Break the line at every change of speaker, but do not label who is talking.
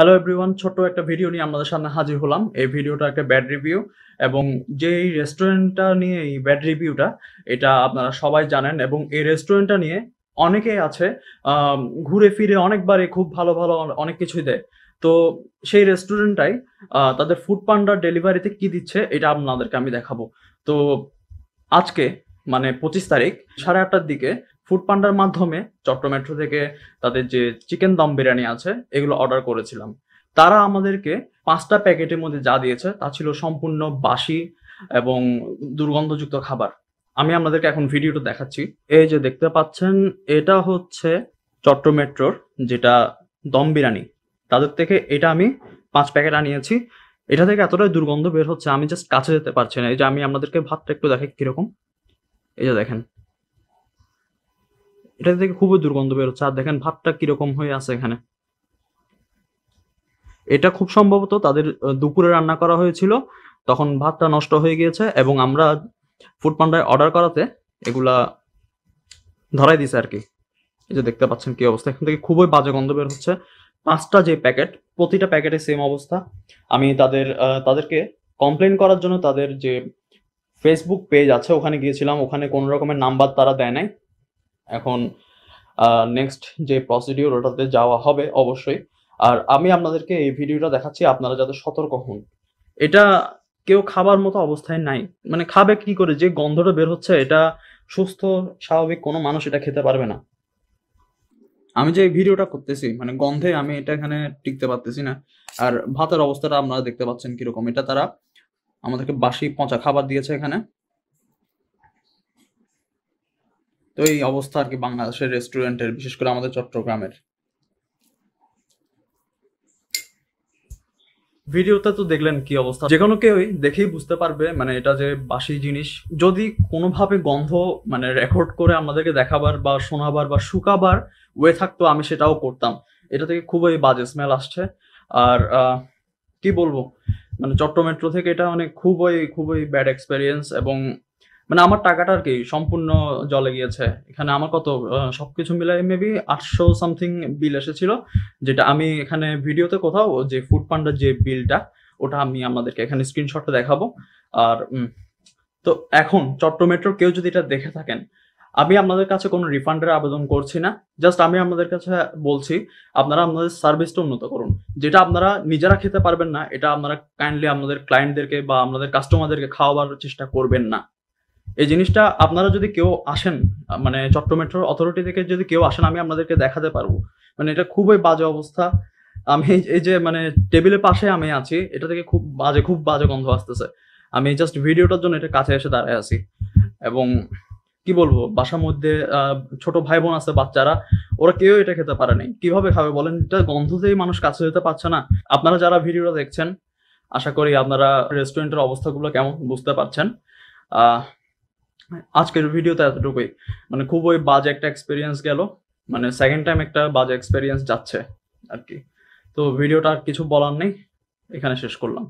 hello everyone ছোট্ট একটা video নিয়ে আমাদের সামনে হাজির হলাম এই ভিডিওটা একটা ব্যাড রিভিউ এবং যেই রেস্টুরেন্টটা নিয়ে এই ব্যাড রিভিউটা এটা আপনারা সবাই জানেন এবং এই রেস্টুরেন্টটা নিয়ে অনেকেই আছে ঘুরে ফিরে অনেকবারে খুব ভালো ভালো অনেক কিছুই দেয় তো সেই রেস্টুরেন্টটাই তাদের ফুড পান্ডার ডেলিভারিতে কি দিচ্ছে এটা আপনাদেরকে আমি দেখাবো তো আজকে মানে পঁচিশ তারিখ সাড়ে আটটার দিকে ফুড পান্ডার মাধ্যমে চট্টগ্রাম মেট্রো থেকে তাদের যে চিকেন দম বিরিয়ানি আছে এগুলো অর্ডার করেছিলাম তারা আমাদেরকে পাঁচটা প্যাকেটের মধ্যে যা দিয়েছে তা ছিল সম্পূর্ণ বাসি এবং দুর্গন্ধযুক্ত খাবার আমি আপনাদেরকে এখন ভিডিওটা দেখাচ্ছি এই যে দেখতে পাচ্ছেন এটা হচ্ছে চট্টগ্রাম মেট্রোর যেটা দম বিরিয়ানি তাদের থেকে এটা আমি পাঁচ প্যাকেট আনিয়েছি এটা থেকে এতটাই দুর্গন্ধ বের হচ্ছে আমি জাস্ট কাছে যেতে পারছি না এই যে আমি আপনাদেরকে ভাতটা একটু দেখে কিরকম এই যে দেখেন এটা থেকে খুবই দুর্গন্ধ বেরোচ্ছে আর দেখেন ভাতটা কিরকম হয়ে আছে এখানে এটা খুব সম্ভবত তাদের দুপুরে রান্না করা হয়েছিল তখন ভাতটা নষ্ট হয়ে গিয়েছে এবং আমরা ফুড পান্ডায় অর্ডার করাতে এগুলা ধরাই দিছে আর কি এই যে দেখতে পাচ্ছেন কি অবস্থা এখান থেকে খুবই বাজে গন্ধ বের হচ্ছে পাঁচটা যে প্যাকেট প্রতিটা প্যাকেটে সেম অবস্থা আমি তাদের তাদেরকে কমপ্লেন করার জন্য তাদের যে ফেসবুক পেজ আছে ওখানে গিয়েছিলাম ওখানে কোনো রকমের নাম্বার তারা দেয় নাই এখন নেক্সট যে প্রসিডিউর ওটাতে যাওয়া হবে অবশ্যই আর আমি আপনাদেরকে এই ভিডিওটা দেখাচ্ছি আপনারা যাতে সতর্ক হন এটা কেউ খাবার মতো অবস্থায় নাই মানে খাবে কি করে যে গন্ধটা বের হচ্ছে এটা সুস্থ স্বাভাবিক কোনো মানুষ এটা খেতে পারবে না আমি যে ভিডিওটা করতেছি মানে গন্ধে আমি এটা এখানে টিকতে পারতেছি না আর ভাতের অবস্থাটা আপনারা দেখতে পাচ্ছেন কিরকম এটা তারা আমাদেরকে বাসি পচা খাবার দিয়েছে এখানে তো এই অবস্থা আর কি বাংলাদেশের রেস্টুরেন্টের বিশেষ করে আমাদের চট্টগ্রামের ভিডিওটা তো দেখলেন কি অবস্থা যে কোনো কেউই দেখেই বুঝতে পারবে মানে এটা যে বাসি জিনিস যদি কোনোভাবে গন্ধ মানে রেকর্ড করে আমাদেরকে দেখাবার বা শোনাবার বা শুকাবার ওয়ে থাকতো আমি সেটাও করতাম এটা থেকে খুবই বাজে স্মেল আসছে আর কি বলবো মানে চট্ট মেট্রো থেকে এটা মানে খুবই খুবই ব্যাড এক্সপেরিয়েন্স এবং মানে আমার টাকাটা আর কি সম্পূর্ণ জলে গিয়েছে এখানে আমার কত সবকিছু মিলাই মেবি আটশো সামথিং বিল এসেছিল যেটা আমি এখানে ভিডিওতে কোথাও যে ফুড পান্ডার যে বিলটা ওটা আমি আমাদেরকে এখানে স্ক্রিনশটটা দেখাবো আর তো এখন চট্ট মেট্রো কেউ যদি এটা দেখে থাকেন আমি আপনাদের কাছে কোনো রিফান্ডের আবেদন করছি না জাস্ট আমি আপনাদের কাছে বলছি আপনারা আপনাদের সার্ভিসটা উন্নত করুন যেটা আপনারা নিজেরা খেতে পারবেন না এটা আপনারা কাইন্ডলি আপনাদের ক্লায়েন্টদেরকে বা আপনাদের কাস্টমারদেরকে খাওয়াবার চেষ্টা করবেন না এই জিনিসটা আপনারা যদি কেউ আসেন মানে চট্ট মেট্রোর অথরিটি থেকে যদি কেউ আসেন আমি আপনাদেরকে দেখাতে পারবো মানে এটা খুবই বাজে অবস্থা আমি এই যে মানে টেবিলের পাশে আমি আছি এটা থেকে খুব বাজে খুব বাজে গন্ধ আসতেছে আমি জাস্ট ভিডিওটার জন্য এটা কাছে এসে দাঁড়ায় আছি এবং কি বলবো বাসার মধ্যে ছোট ভাই বোন আছে বাচ্চারা ওরা কেউ এটা খেতে পারে নাই কিভাবে খাবে বলেন এটা গন্ধতেই মানুষ কাছে যেতে পারছে না আপনারা যারা ভিডিওটা দেখছেন আশা করি আপনারা রেস্টুরেন্টের অবস্থাগুলো কেমন বুঝতে পারছেন আজকের ভিডিওতে এতটুকুই মানে খুবই বাজে একটা এক্সপিরিয়েন্স গেল মানে সেকেন্ড টাইম একটা বাজে এক্সপিরিয়েন্স যাচ্ছে আর কি তো ভিডিওটা আর কিছু বলার নেই এখানে শেষ করলাম